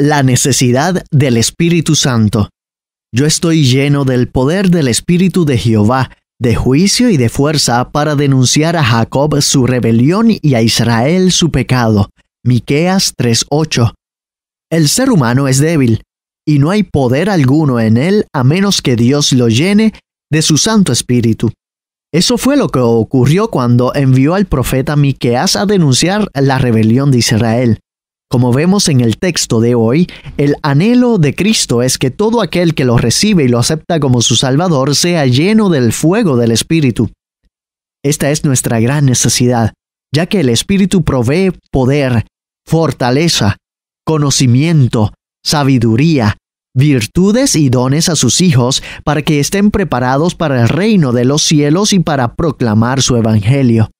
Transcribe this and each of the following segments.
la necesidad del Espíritu Santo. Yo estoy lleno del poder del Espíritu de Jehová, de juicio y de fuerza para denunciar a Jacob su rebelión y a Israel su pecado. Miqueas 3:8. El ser humano es débil, y no hay poder alguno en él a menos que Dios lo llene de su Santo Espíritu. Eso fue lo que ocurrió cuando envió al profeta Miqueas a denunciar la rebelión de Israel. Como vemos en el texto de hoy, el anhelo de Cristo es que todo aquel que lo recibe y lo acepta como su Salvador sea lleno del fuego del Espíritu. Esta es nuestra gran necesidad, ya que el Espíritu provee poder, fortaleza, conocimiento, sabiduría, virtudes y dones a sus hijos para que estén preparados para el reino de los cielos y para proclamar su Evangelio.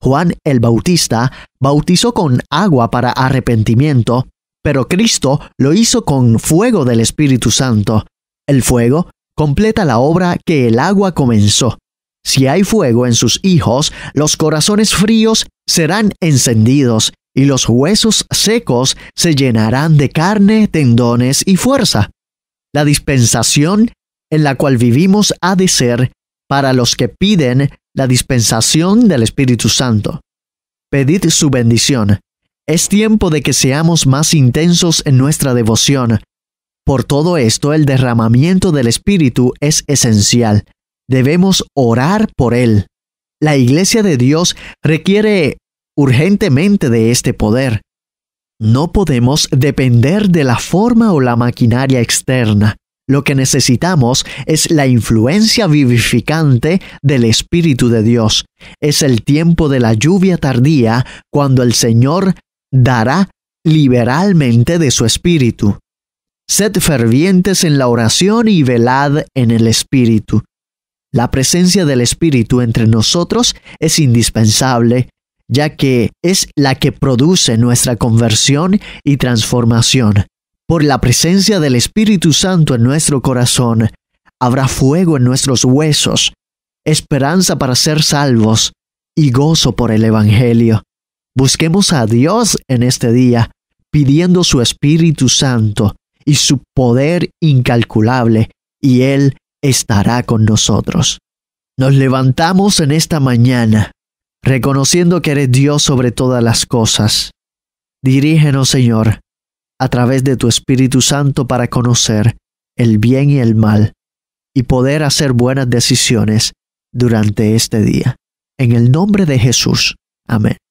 Juan el Bautista bautizó con agua para arrepentimiento, pero Cristo lo hizo con fuego del Espíritu Santo. El fuego completa la obra que el agua comenzó. Si hay fuego en sus hijos, los corazones fríos serán encendidos y los huesos secos se llenarán de carne, tendones y fuerza. La dispensación en la cual vivimos ha de ser para los que piden la dispensación del Espíritu Santo. Pedid su bendición. Es tiempo de que seamos más intensos en nuestra devoción. Por todo esto, el derramamiento del Espíritu es esencial. Debemos orar por él. La Iglesia de Dios requiere urgentemente de este poder. No podemos depender de la forma o la maquinaria externa. Lo que necesitamos es la influencia vivificante del Espíritu de Dios. Es el tiempo de la lluvia tardía cuando el Señor dará liberalmente de su Espíritu. Sed fervientes en la oración y velad en el Espíritu. La presencia del Espíritu entre nosotros es indispensable, ya que es la que produce nuestra conversión y transformación por la presencia del Espíritu Santo en nuestro corazón, habrá fuego en nuestros huesos, esperanza para ser salvos y gozo por el Evangelio. Busquemos a Dios en este día, pidiendo su Espíritu Santo y su poder incalculable, y Él estará con nosotros. Nos levantamos en esta mañana, reconociendo que eres Dios sobre todas las cosas. Dirígenos, Señor, a través de tu Espíritu Santo para conocer el bien y el mal y poder hacer buenas decisiones durante este día. En el nombre de Jesús. Amén.